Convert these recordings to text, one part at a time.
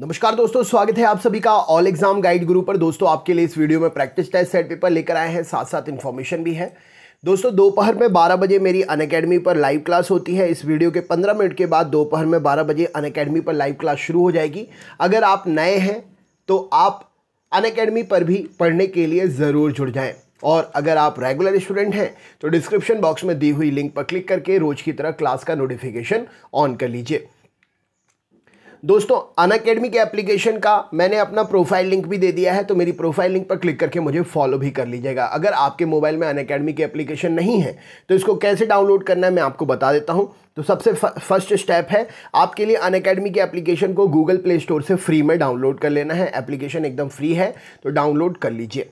नमस्कार दोस्तों स्वागत है आप सभी का ऑल एग्जाम गाइड गुरु पर दोस्तों आपके लिए इस वीडियो में प्रैक्टिस टेस्ट सेट पेपर लेकर आए हैं साथ साथ इन्फॉर्मेशन भी है दोस्तों दोपहर में 12 बजे मेरी अन पर लाइव क्लास होती है इस वीडियो के 15 मिनट के बाद दोपहर में 12 बजे अन पर लाइव क्लास शुरू हो जाएगी अगर आप नए हैं तो आप अन पर भी पढ़ने के लिए ज़रूर जुड़ जाएँ और अगर आप रेगुलर स्टूडेंट हैं तो डिस्क्रिप्शन बॉक्स में दी हुई लिंक पर क्लिक करके रोज़ की तरह क्लास का नोटिफिकेशन ऑन कर लीजिए दोस्तों अन अकेडमी के एप्लीकेशन का मैंने अपना प्रोफाइल लिंक भी दे दिया है तो मेरी प्रोफाइल लिंक पर क्लिक करके मुझे फॉलो भी कर लीजिएगा अगर आपके मोबाइल में अन अकेडमी की एप्लीकेशन नहीं है तो इसको कैसे डाउनलोड करना है मैं आपको बता देता हूँ तो सबसे फर्स्ट स्टेप है आपके लिए अन अकेडमी एप्लीकेशन को गूगल प्ले स्टोर से फ्री में डाउनलोड कर लेना है एप्लीकेशन एकदम फ्री है तो डाउनलोड कर लीजिए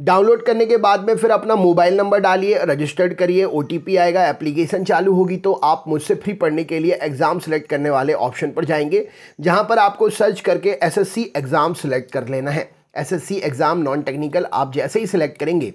डाउनलोड करने के बाद में फिर अपना मोबाइल नंबर डालिए रजिस्टर्ड करिए ओ आएगा एप्लीकेशन चालू होगी तो आप मुझसे फ्री पढ़ने के लिए एग्ज़ाम सेलेक्ट करने वाले ऑप्शन पर जाएंगे जहाँ पर आपको सर्च करके एसएससी एग्ज़ाम सेलेक्ट कर लेना है एसएससी एग्ज़ाम नॉन टेक्निकल आप जैसे ही सिलेक्ट करेंगे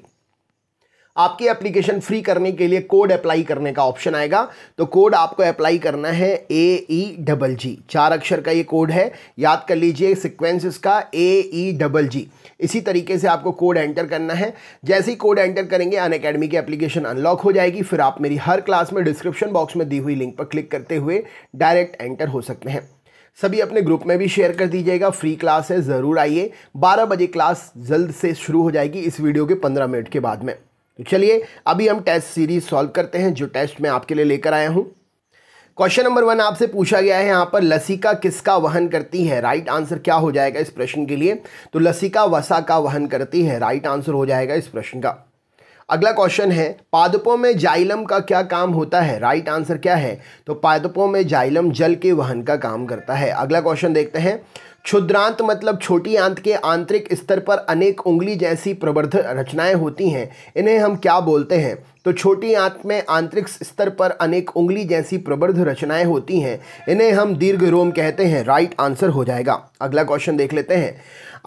आपकी एप्लीकेशन फ्री करने के लिए कोड अप्लाई करने का ऑप्शन आएगा तो कोड आपको अप्लाई करना है ए ई डबल जी चार अक्षर का ये कोड है याद कर लीजिए सिक्वेंस इसका ए ई डबल जी इसी तरीके से आपको कोड एंटर करना है जैसे ही कोड एंटर करेंगे अन अकेडमी की एप्लीकेशन अनलॉक हो जाएगी फिर आप मेरी हर क्लास में डिस्क्रिप्शन बॉक्स में दी हुई लिंक पर क्लिक करते हुए डायरेक्ट एंटर हो सकते हैं सभी अपने ग्रुप में भी शेयर कर दीजिएगा फ्री क्लास है ज़रूर आइए 12 बजे क्लास जल्द से शुरू हो जाएगी इस वीडियो के 15 मिनट के बाद में तो चलिए अभी हम टेस्ट सीरीज सॉल्व करते हैं जो टेस्ट मैं आपके लिए लेकर आया हूँ क्वेश्चन नंबर वन आपसे पूछा गया है यहाँ पर लसिका किसका वहन करती है राइट right आंसर क्या हो जाएगा इस प्रश्न के लिए तो लसिका वसा का वहन करती है राइट right आंसर हो जाएगा इस प्रश्न का अगला क्वेश्चन है पादपों में जाइलम का क्या काम होता है राइट right आंसर क्या है तो पादपों में जाइलम जल के वहन का काम करता है अगला क्वेश्चन देखते हैं क्षुद्रांत मतलब छोटी आंत के आंतरिक स्तर पर अनेक उंगली जैसी प्रवर्ध रचनाएं होती हैं इन्हें हम क्या बोलते हैं तो छोटी आंत में आंतरिक स्तर पर अनेक उंगली जैसी प्रबर्ध रचनाएं होती हैं इन्हें हम दीर्घ रोम कहते हैं राइट आंसर हो जाएगा अगला क्वेश्चन देख लेते हैं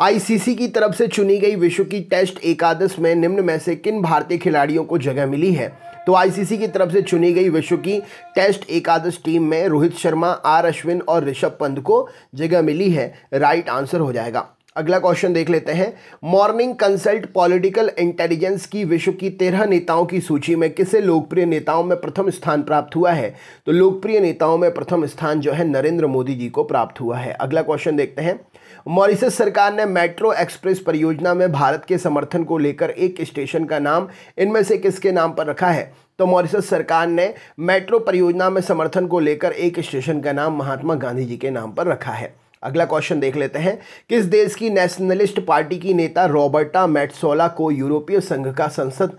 आईसीसी की तरफ से चुनी गई विश्व की टेस्ट एकादश में निम्न में से किन भारतीय खिलाड़ियों को जगह मिली है तो आईसीसी की तरफ से चुनी गई विश्व की टेस्ट एकादश टीम में रोहित शर्मा आर अश्विन और ऋषभ पंत को जगह मिली है राइट आंसर हो जाएगा अगला क्वेश्चन देख लेते हैं मॉर्निंग कंसल्ट पॉलिटिकल इंटेलिजेंस की विश्व की तेरह नेताओं की सूची में किसे लोकप्रिय नेताओं में प्रथम स्थान प्राप्त हुआ है तो लोकप्रिय नेताओं में प्रथम स्थान जो है नरेंद्र मोदी जी को प्राप्त हुआ है अगला क्वेश्चन देखते हैं मॉरिसस सरकार ने मेट्रो एक्सप्रेस परियोजना में भारत के समर्थन को लेकर एक स्टेशन का नाम इनमें से किसके नाम पर रखा है तो मॉरिसस सरकार ने मेट्रो परियोजना में समर्थन को लेकर एक स्टेशन का नाम महात्मा गांधी जी के नाम पर रखा है अगला क्वेश्चन देख लेते हैं किस देश की नेशनलिस्ट पार्टी की नेता रॉबर्टा मेट्सोला को यूरोपीय संघ का संसद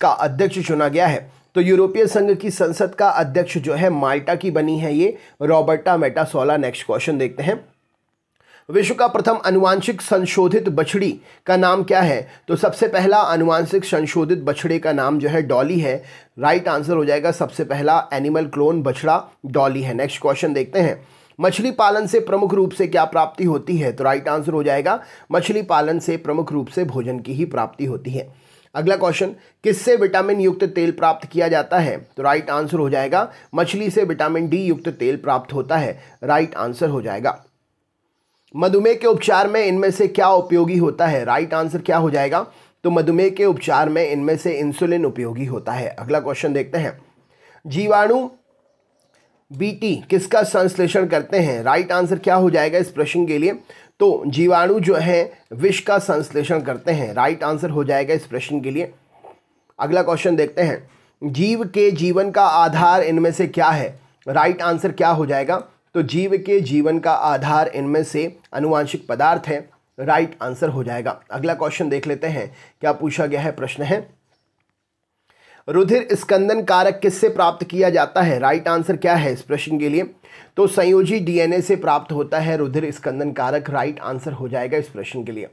का अध्यक्ष चुना गया है तो यूरोपीय संघ की संसद का अध्यक्ष जो है माल्टा की बनी है ये रॉबर्टा मेटासोला नेक्स्ट क्वेश्चन देखते हैं विश्व का प्रथम अनुवांशिक संशोधित बछड़ी का नाम क्या है तो सबसे पहला अनुवांशिक संशोधित बछड़े का नाम जो है डॉली है राइट आंसर हो जाएगा सबसे पहला एनिमल क्लोन बछड़ा डॉली है नेक्स्ट क्वेश्चन देखते हैं मछली पालन से प्रमुख रूप से क्या प्राप्ति होती है तो राइट आंसर हो जाएगा मछली पालन से प्रमुख रूप से भोजन की ही प्राप्ति होती है अगला क्वेश्चन किससे विटामिन युक्त तेल प्राप्त किया जाता है तो राइट आंसर हो जाएगा मछली से विटामिन डी युक्त तेल प्राप्त होता है राइट आंसर हो जाएगा मधुमेह के उपचार में इनमें से क्या उपयोगी होता है राइट आंसर क्या हो जाएगा तो मधुमेह के उपचार में इनमें से इंसुलिन उपयोगी होता है अगला क्वेश्चन देखते हैं जीवाणु बीटी किसका संश्लेषण करते हैं राइट आंसर क्या हो जाएगा इस प्रश्न के लिए तो जीवाणु जो है विष का संश्लेषण करते हैं राइट आंसर हो जाएगा इस प्रश्न के लिए अगला क्वेश्चन देखते हैं जीव के जीवन का आधार इनमें से क्या है राइट आंसर क्या हो जाएगा तो जीव के जीवन का आधार इनमें से अनुवांशिक पदार्थ है राइट आंसर हो जाएगा अगला क्वेश्चन देख लेते हैं क्या पूछा गया है प्रश्न है रुधिर स्कंदन कारक किससे प्राप्त किया जाता है राइट आंसर क्या है इस प्रश्न के लिए तो संयोजी डीएनए से प्राप्त होता है रुधिर स्कंदन कारक राइट आंसर हो जाएगा इस प्रश्न के लिए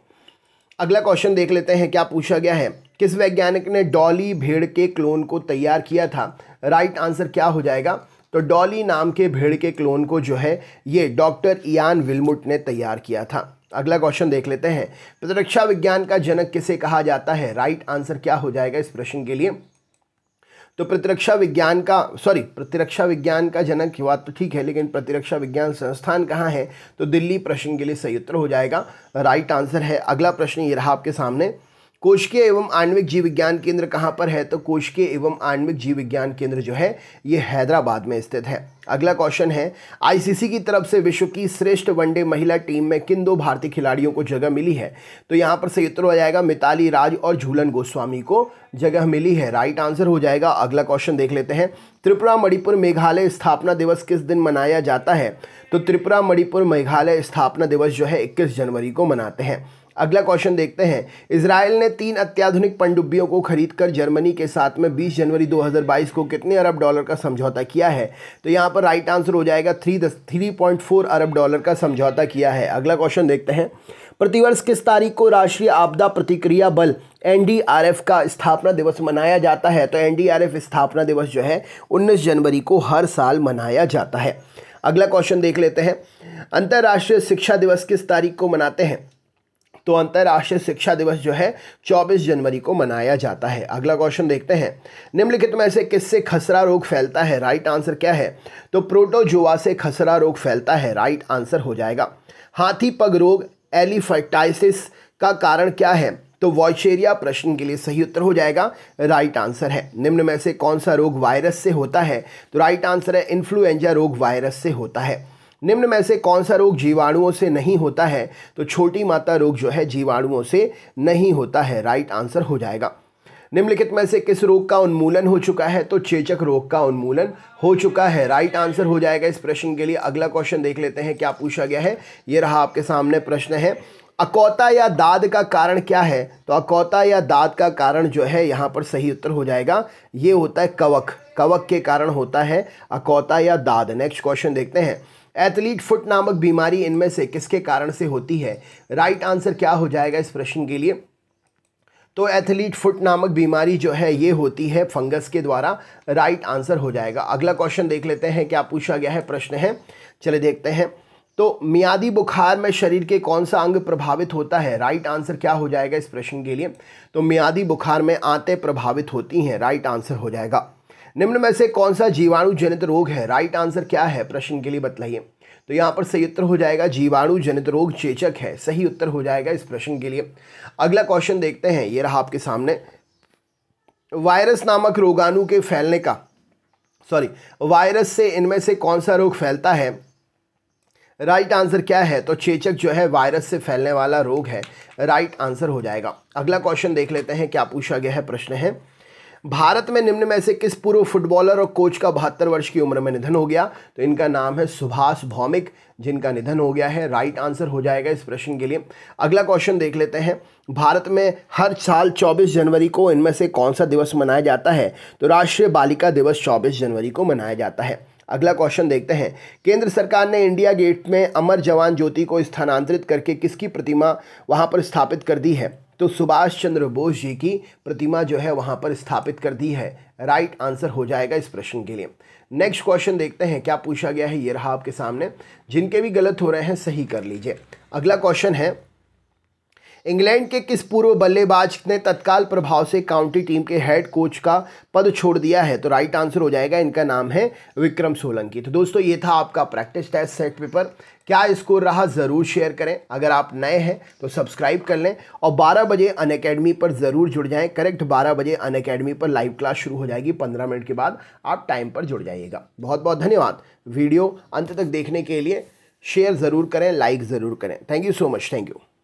अगला क्वेश्चन देख लेते हैं क्या पूछा गया है किस वैज्ञानिक ने डॉली भेड़ के क्लोन को तैयार किया था राइट आंसर क्या हो जाएगा तो डॉली नाम के भेड़ के क्लोन को जो है ये डॉक्टर इयान विलमुट ने तैयार किया था अगला क्वेश्चन देख लेते हैं प्रतिरक्षा विज्ञान का जनक किसे कहा जाता है राइट आंसर क्या हो जाएगा इस प्रश्न के लिए तो प्रतिरक्षा विज्ञान का सॉरी प्रतिरक्षा विज्ञान का जनक हुआ तो ठीक है लेकिन प्रतिरक्षा विज्ञान संस्थान कहाँ है तो दिल्ली प्रश्न के लिए सही उत्तर हो जाएगा राइट आंसर है अगला प्रश्न ये रहा आपके सामने कोशिकीय एवं आणविक जीव विज्ञान केंद्र कहाँ पर है तो कोशिकीय एवं आणविक जीव विज्ञान केंद्र जो है ये हैदराबाद में स्थित है अगला क्वेश्चन है आईसीसी की तरफ से विश्व की श्रेष्ठ वनडे महिला टीम में किन दो भारतीय खिलाड़ियों को जगह मिली है तो यहाँ पर सही उत्तर हो जाएगा मिताली राज और झूलन गोस्वामी को जगह मिली है राइट आंसर हो जाएगा अगला क्वेश्चन देख लेते हैं त्रिपुरा मणिपुर मेघालय स्थापना दिवस किस दिन मनाया जाता है तो त्रिपुरा मणिपुर मेघालय स्थापना दिवस जो है इक्कीस जनवरी को मनाते हैं अगला क्वेश्चन देखते हैं इसराइल ने तीन अत्याधुनिक पनडुब्बियों को खरीदकर जर्मनी के साथ में 20 जनवरी 2022 को कितने अरब डॉलर का समझौता किया है तो यहाँ पर राइट आंसर हो जाएगा थ्री थ्री पॉइंट फोर अरब डॉलर का समझौता किया है अगला क्वेश्चन देखते हैं प्रतिवर्ष किस तारीख को राष्ट्रीय आपदा प्रतिक्रिया बल एन का स्थापना दिवस मनाया जाता है तो एन स्थापना दिवस जो है उन्नीस जनवरी को हर साल मनाया जाता है अगला क्वेश्चन देख लेते हैं अंतर्राष्ट्रीय शिक्षा दिवस किस तारीख को मनाते हैं तो अंतर्राष्ट्रीय शिक्षा दिवस जो है 24 जनवरी को मनाया जाता है अगला क्वेश्चन देखते हैं निम्नलिखित में से किससे खसरा रोग फैलता है राइट आंसर क्या है तो प्रोटोजुआ से खसरा रोग फैलता है राइट आंसर हो जाएगा हाथी पग रोग एलिफाइटाइसिस का कारण क्या है तो वॉइचेरिया प्रश्न के लिए सही उत्तर हो जाएगा राइट आंसर है निम्न में से कौन सा रोग वायरस से होता है तो राइट आंसर है इन्फ्लुएंजा रोग वायरस से होता है निम्न में से कौन सा रोग जीवाणुओं से नहीं होता है तो छोटी माता रोग जो है जीवाणुओं से नहीं होता है राइट आंसर हो जाएगा निम्नलिखित में से किस रोग का उन्मूलन हो चुका है तो चेचक रोग का उन्मूलन हो चुका है राइट आंसर हो जाएगा इस प्रश्न के लिए अगला क्वेश्चन देख लेते हैं क्या पूछा गया है ये रहा आपके सामने प्रश्न है अकौता या दाद का कारण क्या है तो अकौता या दाद का कारण जो है यहाँ पर सही उत्तर हो जाएगा ये होता है कवक कवक के कारण होता है अकौता या दाद नेक्स्ट क्वेश्चन देखते हैं एथलीट फुट नामक बीमारी इनमें से किसके कारण से होती है राइट आंसर क्या हो जाएगा इस प्रश्न के लिए तो एथलीट फुट नामक बीमारी जो है ये होती है फंगस के द्वारा राइट आंसर हो जाएगा अगला क्वेश्चन देख लेते हैं क्या पूछा गया है प्रश्न है चले देखते हैं तो मियादी बुखार में शरीर के कौन सा अंग प्रभावित होता है राइट आंसर क्या हो जाएगा इस प्रश्न के लिए तो मियादी बुखार में आते प्रभावित होती हैं राइट आंसर हो जाएगा निम्न में से कौन सा जीवाणु जनित रोग है राइट आंसर क्या है प्रश्न के लिए बतलाइए तो यहाँ पर सही उत्तर हो जाएगा जीवाणु जनित रोग चेचक है सही उत्तर हो जाएगा इस प्रश्न के लिए अगला क्वेश्चन देखते हैं ये रहा आपके सामने वायरस नामक रोगाणु के फैलने का सॉरी वायरस से इनमें से कौन सा रोग फैलता है राइट right आंसर क्या है तो चेचक जो है वायरस से फैलने वाला रोग है राइट right आंसर हो जाएगा अगला क्वेश्चन देख लेते हैं क्या पूछा गया है प्रश्न है भारत में निम्न में से किस पूर्व फुटबॉलर और कोच का बहत्तर वर्ष की उम्र में निधन हो गया तो इनका नाम है सुभाष भौमिक जिनका निधन हो गया है राइट आंसर हो जाएगा इस प्रश्न के लिए अगला क्वेश्चन देख लेते हैं भारत में हर साल 24 जनवरी को इनमें से कौन सा दिवस मनाया जाता है तो राष्ट्रीय बालिका दिवस चौबीस जनवरी को मनाया जाता है अगला क्वेश्चन देखते हैं केंद्र सरकार ने इंडिया गेट में अमर जवान ज्योति को स्थानांतरित करके किसकी प्रतिमा वहां पर स्थापित कर दी है तो सुभाष चंद्र बोस जी की प्रतिमा जो है वहाँ पर स्थापित कर दी है राइट right आंसर हो जाएगा इस प्रश्न के लिए नेक्स्ट क्वेश्चन देखते हैं क्या पूछा गया है ये रहा आपके सामने जिनके भी गलत हो रहे हैं सही कर लीजिए अगला क्वेश्चन है इंग्लैंड के किस पूर्व बल्लेबाज ने तत्काल प्रभाव से काउंटी टीम के हेड कोच का पद छोड़ दिया है तो राइट आंसर हो जाएगा इनका नाम है विक्रम सोलंकी तो दोस्तों ये था आपका प्रैक्टिस टेस्ट सेट पेपर क्या स्कोर रहा ज़रूर शेयर करें अगर आप नए हैं तो सब्सक्राइब कर लें और 12 बजे अन पर ज़रूर जुड़ जाएं करेक्ट 12 बजे अन पर लाइव क्लास शुरू हो जाएगी 15 मिनट के बाद आप टाइम पर जुड़ जाइएगा बहुत बहुत धन्यवाद वीडियो अंत तक देखने के लिए शेयर ज़रूर करें लाइक ज़रूर करें thank you so much thank you